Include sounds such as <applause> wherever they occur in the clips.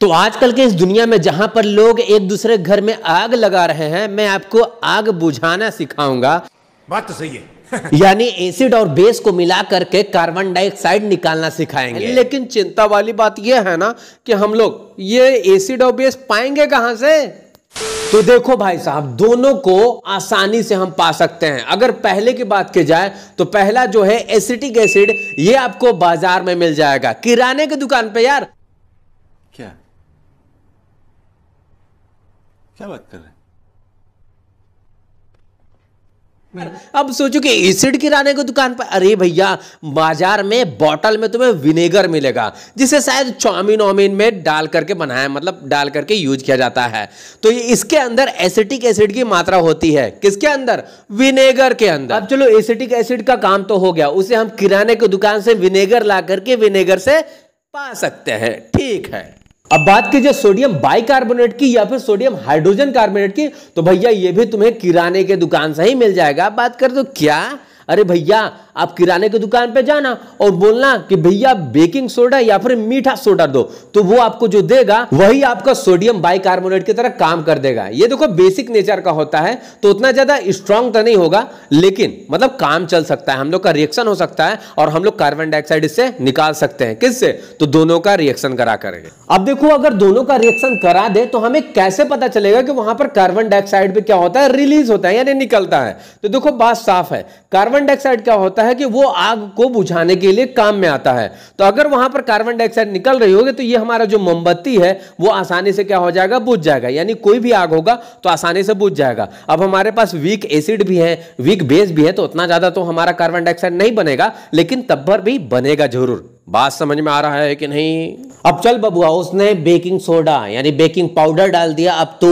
तो आजकल के इस दुनिया में जहां पर लोग एक दूसरे घर में आग लगा रहे हैं मैं आपको आग बुझाना सिखाऊंगा बात तो सही है <laughs> यानी एसिड और बेस को मिला करके कार्बन डाइऑक्साइड निकालना सिखाएंगे लेकिन चिंता वाली बात यह है ना कि हम लोग ये एसिड और बेस पाएंगे कहां से तो देखो भाई साहब दोनों को आसानी से हम पा सकते हैं अगर पहले की बात की जाए तो पहला जो है एसिटिक एसिड ये आपको बाजार में मिल जाएगा किराने की दुकान पे यार क्या क्या बात कर रहे अब सोचो कि एसिड किराने की दुकान पर अरे भैया बाजार में बॉटल में तुम्हें विनेगर मिलेगा जिसे शायद चौमिन वामिन में डाल करके बनाया मतलब डाल करके यूज किया जाता है तो इसके अंदर एसिटिक एसिड की मात्रा होती है किसके अंदर विनेगर के अंदर अब चलो एसिटिक एसिड का काम तो हो गया उसे हम किराने की दुकान से विनेगर ला करके विनेगर से पा सकते हैं ठीक है अब बात कीजिए सोडियम बाइकार्बोनेट की या फिर सोडियम हाइड्रोजन कार्बोनेट की तो भैया ये भी तुम्हें किराने के दुकान से ही मिल जाएगा बात कर दो क्या अरे भैया आप किराने की दुकान पे जाना और बोलना कि भैया बेकिंग सोडा या फिर मीठा सोडा दो तो वो आपको जो देगा वही आपका सोडियम बाइकार्बोनेट की तरह काम कर देगा ये देखो बेसिक नेचर का होता है तो उतना ज्यादा स्ट्रांग तो नहीं होगा लेकिन मतलब काम चल सकता है हम लोग का रिएक्शन हो सकता है और हम लोग कार्बन डाइऑक्साइड इससे निकाल सकते हैं किससे तो दोनों का रिएक्शन करा करेंगे अब देखो अगर दोनों का रिएक्शन करा दे तो हमें कैसे पता चलेगा कि वहां पर कार्बन डाइऑक्साइड पे क्या होता है रिलीज होता है यानी निकलता है तो देखो बात साफ है कार्बन डाइऑक्साइड क्या होता है है कि वो आग को बुझाने के लिए काम में आता है तो अगर वहां पर कार्बन डाइऑक्साइड निकल रही होगी तो ये हमारा जो मोमबत्ती है वो आसानी से क्या हो जाएगा बुझ जाएगा यानी कोई भी आग होगा तो आसानी से बुझ जाएगा अब हमारे पास वीक एसिड भी है वीक बेस भी है तो उतना ज्यादा तो हमारा कार्बन डाइऑक्साइड नहीं बनेगा लेकिन तब पर भी बनेगा जरूर बात समझ में आ रहा है कि नहीं अब चल बबुआ उसने बेकिंग सोडा यानी बेकिंग पाउडर डाल दिया अब तो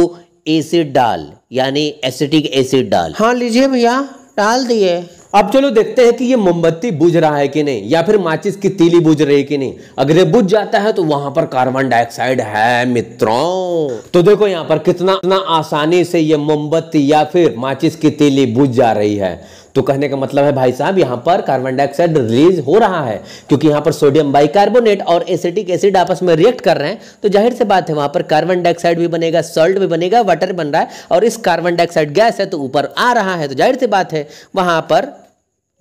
एसिड डाल यानी एसिटिक एसिड डाल हाँ लीजिए भैया डाल दिए अब चलो देखते हैं कि ये मोमबत्ती बुझ रहा है कि नहीं या फिर माचिस की तीली बुझ रही है कि नहीं अगर ये बुझ जाता है तो वहां पर कार्बन डाइऑक्साइड है मित्रों तो देखो यहाँ पर कितना इतना आसानी से ये मोमबत्ती या फिर माचिस की तीली बुझ जा रही है तो कहने का मतलब है भाई साहब यहाँ पर कार्बन डाइऑक्साइड रिलीज हो रहा है क्योंकि यहाँ पर सोडियम बाइकार्बोनेट और एसिटिक एसिड आपस में रिएक्ट कर रहे हैं तो जाहिर से बात है वहां पर कार्बन डाइऑक्साइड भी बनेगा सॉल्ट भी बनेगा वाटर बन रहा है और इस कार्बन डाइऑक्साइड गैस है तो ऊपर आ रहा है तो जाहिर से बात है वहां पर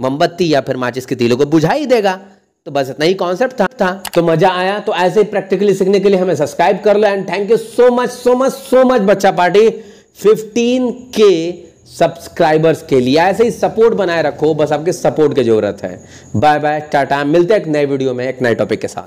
मोमबत्ती या फिर माचिस के तीलों को बुझा ही देगा तो बस इतना ही कॉन्सेप्ट था, था तो मजा आया तो ऐसे ही प्रैक्टिकली सीखने के लिए हमें सब्सक्राइब कर लो and thank you so much so much so much बच्चा पार्टी फिफ्टीन के सब्सक्राइबर्स के लिए ऐसे ही सपोर्ट बनाए रखो बस आपके सपोर्ट की जरूरत है बाय बाय टाटा मिलते हैं एक नए वीडियो में एक नए टॉपिक के साथ